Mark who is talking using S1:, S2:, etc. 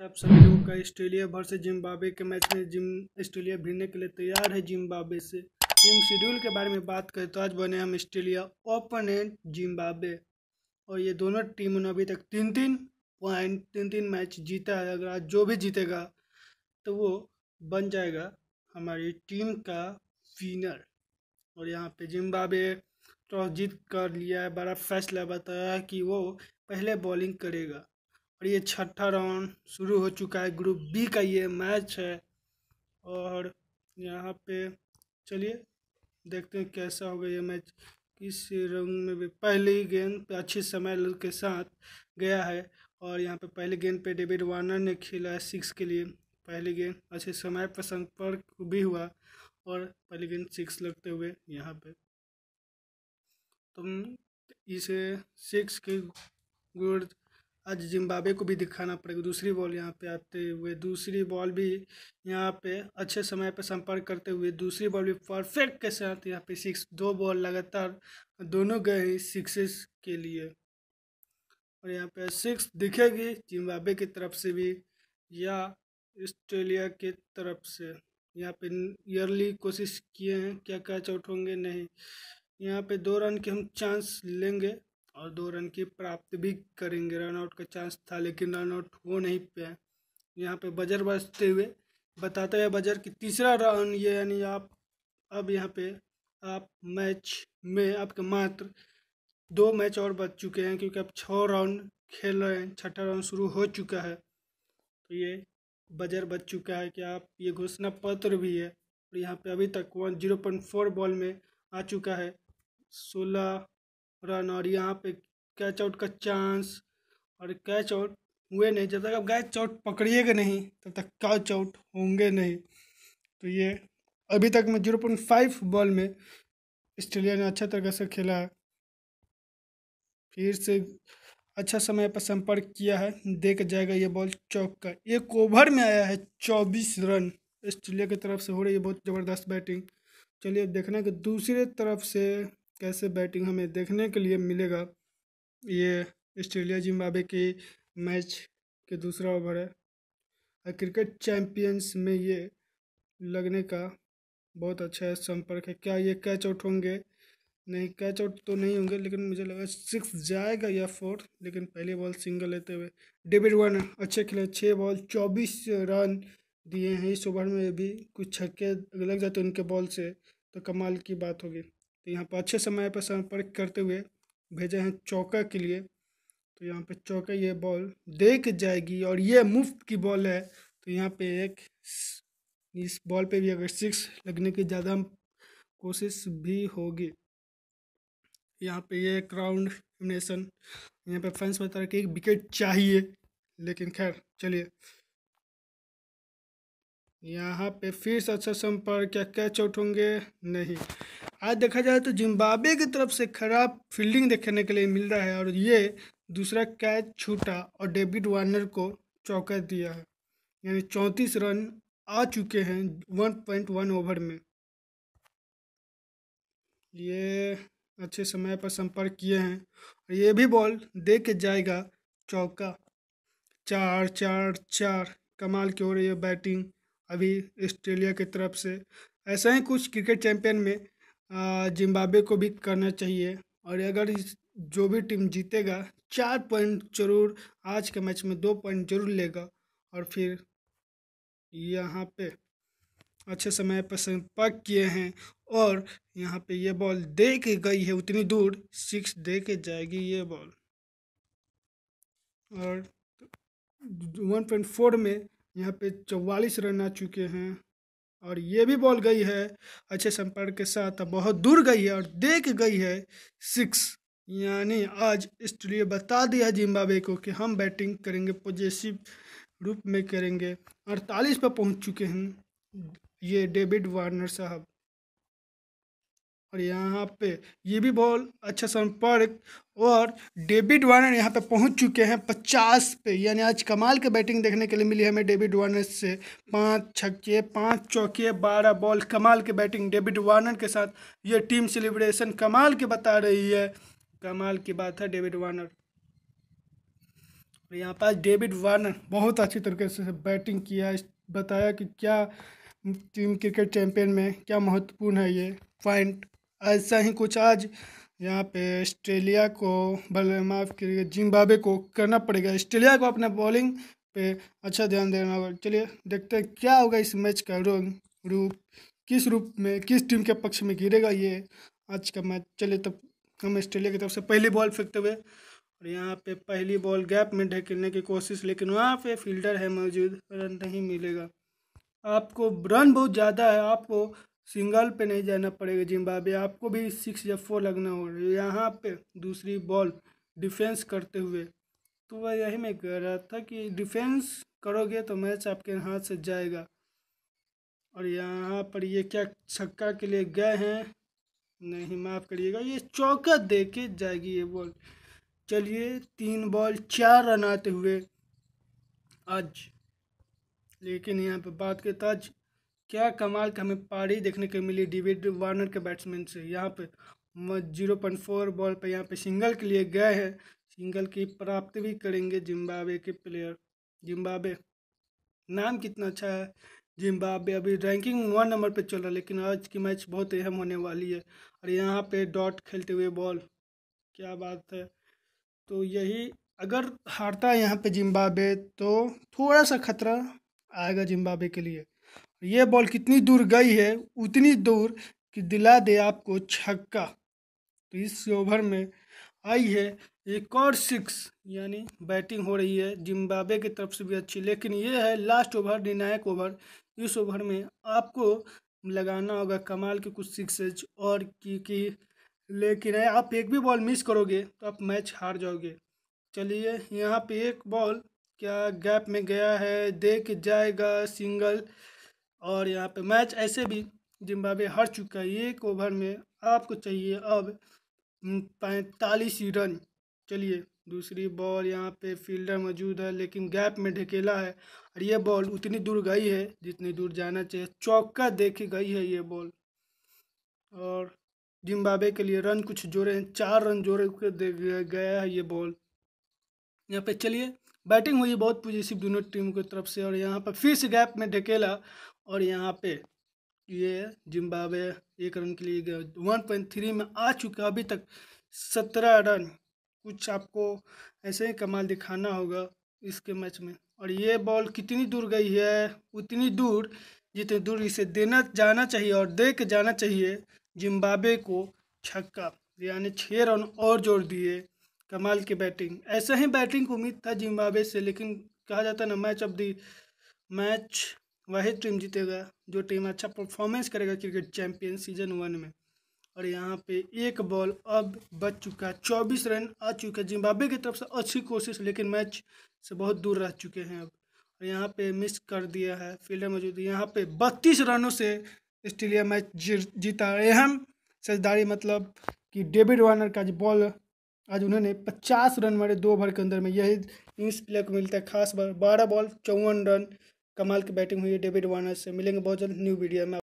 S1: तब आप सभी लोगों का ऑस्ट्रेलिया से जिम्बाबे के मैच में जिम ऑस्ट्रेलिया भिड़ने के लिए तैयार है जिम्बाबे से टीम शेड्यूल के बारे में बात करें तो आज बने हम ऑस्ट्रेलिया ओपोनेंट जिम्बाबे और ये दोनों टीमों ने अभी तक तीन तीन पॉइंट तीन तीन मैच जीता है अगर आज जो भी जीतेगा तो वो बन जाएगा हमारी टीम का विनर और यहाँ पे जिम्बाबे टॉस जीत कर लिया है बड़ा फैसला बताया कि वो पहले बॉलिंग करेगा और ये छठा राउंड शुरू हो चुका है ग्रुप बी का ये मैच है और यहाँ पे चलिए देखते हैं कैसा होगा ये मैच किस राउंड में भी पहली गेंद पे अच्छे समय के साथ गया है और यहाँ पे पहले गेंद पे डेविड वार्नर ने खेला है सिक्स के लिए पहली गेंद अच्छे समय पर संपर्क भी हुआ और पहली गेंद सिक्स लगते हुए यहाँ पे तुम तो इसे सिक्स के गुड़ आज जिम्बाब्वे को भी दिखाना पड़ेगा दूसरी बॉल यहाँ पे आते हुए दूसरी बॉल भी यहाँ पे अच्छे समय पे संपर्क करते हुए दूसरी बॉल भी परफेक्ट के साथ यहाँ पे सिक्स दो बॉल लगातार दोनों गए हैं सिक्सेस के लिए और यहाँ पे सिक्स दिखेगी जिम्बाब्वे की तरफ से भी या ऑस्ट्रेलिया की तरफ से यहाँ पे ईयरली कोशिश किए हैं क्या कैच आउट होंगे नहीं यहाँ पे दो रन के हम चांस लेंगे और दो रन की प्राप्ति भी करेंगे रनआउट का चांस था लेकिन रनआउट हो नहीं पाए यहाँ पे बजर बजते हुए बताते हैं बजर कि तीसरा राउंड ये यानी आप अब यहाँ पे आप मैच में आपके मात्र दो मैच और बच चुके हैं क्योंकि आप छः राउंड खेल रहे हैं छठा राउंड शुरू हो चुका है तो ये बजर बच चुका है कि आप ये घोषणा पत्र भी है और यहाँ पे अभी तक one zero point four ball में आ चुका है सोलह रन और यहाँ पे कैच आउट का चांस और कैच आउट हुए नहीं जब तक आप कैच आउट पकड़िएगा नहीं तब तक कैच आउट होंगे नहीं तो ये अभी तक मैं जीरो पॉइंट फाइव बॉल में ऑस्ट्रेलिया ने अच्छा तरीके से खेला है फिर से अच्छा समय पर संपर्क किया है देख जाएगा ये बॉल चौक का एक ओवर में आया है चौबीस रन ऑस्ट्रेलिया की तरफ से हो रही है बहुत ज़बरदस्त बैटिंग चलिए देखना कि दूसरे तरफ से कैसे बैटिंग हमें देखने के लिए मिलेगा ये ऑस्ट्रेलिया जिम्बाब्वे की मैच के दूसरा ओवर है और क्रिकेट चैम्पियंस में ये लगने का बहुत अच्छा संपर्क है क्या ये कैच आउट होंगे नहीं कैच आउट तो नहीं होंगे लेकिन मुझे लगा सिक्स जाएगा या फोर लेकिन पहले बॉल सिंगल लेते हुए डेविड वन अच्छे खेले छः बॉल चौबीस रन दिए हैं इस ओवर में भी कुछ छक्के लग जाते हैं उनके बॉल से तो कमाल की बात होगी तो यहाँ पर अच्छे समय पर संपर्क करते हुए भेजे हैं चौका के लिए तो यहाँ पे चौका ये बॉल देख जाएगी और ये मुफ्त की बॉल है तो यहाँ पे एक इस बॉल पे भी अगर सिक्स लगने की ज़्यादा कोशिश भी होगी यहाँ पे ये क्राउंड नेशन यहाँ पे फैंस बता रहे कि एक विकेट चाहिए लेकिन खैर चलिए यहाँ पे फिर से अच्छा संपर्क क्या कैच आउट होंगे नहीं आज देखा जाए तो जिम्बाब्वे की तरफ से खराब फील्डिंग देखने के लिए मिल रहा है और ये दूसरा कैच छूटा और डेविड वार्नर को चौका दिया है यानी चौंतीस रन आ चुके हैं वन पॉइंट वन ओवर में ये अच्छे समय पर संपर्क किए हैं और ये भी बॉल दे के जाएगा चौका चार चार चार कमाल की हो रही है बैटिंग अभी ऑस्ट्रेलिया की तरफ से ऐसा ही कुछ क्रिकेट चैम्पियन में जिम्बाब्वे को भी करना चाहिए और अगर जो भी टीम जीतेगा चार पॉइंट जरूर आज के मैच में दो पॉइंट जरूर लेगा और फिर यहाँ पे अच्छे समय पर संपर्क किए हैं और यहाँ पे ये बॉल दे के गई है उतनी दूर सिक्स दे के जाएगी ये बॉल और वन पॉइंट फोर में यहाँ पे चौवालीस रन आ चुके हैं और ये भी बॉल गई है अच्छे संपर्क के साथ बहुत दूर गई है और देख गई है सिक्स यानी आज इसलिए बता दिया जिम्बाब्वे को कि हम बैटिंग करेंगे पॉजिटिव रूप में करेंगे अड़तालीस पर पहुंच चुके हैं ये डेविड वार्नर साहब और यहाँ पे ये भी बहुत अच्छा संपर्क और डेविड वार्नर यहाँ पे पहुँच चुके हैं पचास पे यानी आज कमाल की बैटिंग देखने के लिए मिली हमें डेविड वार्नर से पांच छक्के पांच चौके बारह बॉल कमाल की बैटिंग डेविड वार्नर के साथ ये टीम सेलिब्रेशन कमाल के बता रही है कमाल की बात है डेविड वार्नर यहाँ पर डेविड वार्नर बहुत अच्छी तरीके से बैटिंग किया बताया कि क्या टीम क्रिकेट चैंपियन में क्या महत्वपूर्ण है ये पॉइंट ऐसा ही कुछ आज यहाँ पे ऑस्ट्रेलिया को बल माफ़ करिए जिम्बाब्वे को करना पड़ेगा ऑस्ट्रेलिया को अपने बॉलिंग पे अच्छा ध्यान देना होगा चलिए देखते हैं क्या होगा इस मैच का रंग रूप किस रूप में किस टीम के पक्ष में गिरेगा ये आज का मैच चलिए तब हम ऑस्ट्रेलिया की तरफ से पहली बॉल फेंकते हुए और यहाँ पे पहली बॉल गैप में ढकेलने की कोशिश लेकिन वहाँ पे फील्डर है मौजूद रन नहीं मिलेगा आपको रन बहुत ज़्यादा है आपको सिंगल पे नहीं जाना पड़ेगा जिम्बाबे आपको भी सिक्स या फोर लगना होगा यहाँ पे दूसरी बॉल डिफेंस करते हुए तो वह यही मैं कह रहा था कि डिफेंस करोगे तो मैच आपके हाथ से जाएगा और यहाँ पर ये क्या छक्का के लिए गए हैं नहीं माफ़ करिएगा ये चौका दे के जाएगी ये बॉल चलिए तीन बॉल चार रन आते हुए आज लेकिन यहाँ पे बात करते आज क्या कमाल का हमें पारी देखने को मिली डेविड वार्नर के बैट्समैन से यहाँ पे जीरो पॉइंट फोर बॉल पर यहाँ पे सिंगल के लिए गए हैं सिंगल की प्राप्ति भी करेंगे जिम्बाब्वे के प्लेयर जिम्बाब्वे नाम कितना अच्छा है जिम्बाब्वे अभी रैंकिंग वन नंबर पे चल रहा है लेकिन आज की मैच बहुत अहम होने वाली है और यहाँ पे डॉट खेलते हुए बॉल क्या बात है तो यही अगर हारता है यहाँ पर जिम्बाब्वे तो थोड़ा सा खतरा आएगा जिम्बाब्वे के लिए ये बॉल कितनी दूर गई है उतनी दूर कि दिला दे आपको छक्का तो इस ओवर में आई है एक और सिक्स यानी बैटिंग हो रही है जिम्बाब्वे की तरफ से भी अच्छी लेकिन ये है लास्ट ओवर निर्णायक ओवर इस ओवर में आपको लगाना होगा कमाल के कुछ सिक्सेज और की की लेकिन आप एक भी बॉल मिस करोगे तो आप मैच हार जाओगे चलिए यहाँ पे एक बॉल क्या गैप में गया है देख जाएगा सिंगल और यहाँ पे मैच ऐसे भी जिम्बाब्वे हार चुका है एक ओवर में आपको चाहिए अब पैंतालीस रन चलिए दूसरी बॉल यहाँ पे फील्डर मौजूद है लेकिन गैप में ढकेला है और ये बॉल उतनी दूर गई है जितनी दूर जाना चाहिए चौका देखी गई है ये बॉल और जिम्बाब्वे के लिए रन कुछ जोड़े हैं चार रन जोड़े के दे गया है ये बॉल यहाँ पे चलिए बैटिंग हुई बहुत पॉजिटिव दोनों टीम की तरफ से और यहाँ पर फिर से गैप में ढकेला और यहाँ पे ये जिम्बावे एक रन के लिए वन पॉइंट थ्री में आ चुका अभी तक सत्रह रन कुछ आपको ऐसे ही कमाल दिखाना होगा इसके मैच में और ये बॉल कितनी दूर गई है उतनी दूर जितनी दूर इसे देना जाना चाहिए और दे के जाना चाहिए जिम्बावे को छक्का यानी छः रन और जोड़ दिए कमाल की बैटिंग ऐसे ही बैटिंग को उम्मीद था जिम्बाब्वे से लेकिन कहा जाता ना मैच ऑफ दी मैच वही टीम जीतेगा जो टीम अच्छा परफॉर्मेंस करेगा क्रिकेट चैंपियन सीजन वन में और यहाँ पे एक बॉल अब बच चुका है चौबीस रन आ चुके जिम्बाब्वे की तरफ से अच्छी कोशिश लेकिन मैच से बहुत दूर रह चुके हैं अब और यहाँ पे मिस कर दिया है फील्डर मौजूद यहाँ पे बत्तीस रनों से ऑस्ट्रेलिया मैच जीता अहम सजदारी मतलब कि डेविड वार्नर का जो बॉल आज उन्होंने 50 रन मारे दो ओवर के अंदर में यही न्यूज़ प्लेयर को मिलता है खास बार बारह बॉल चौवन रन कमाल की बैटिंग हुई है डेविड वार्नर से मिलेंगे बहुत जल्द न्यू वीडियो में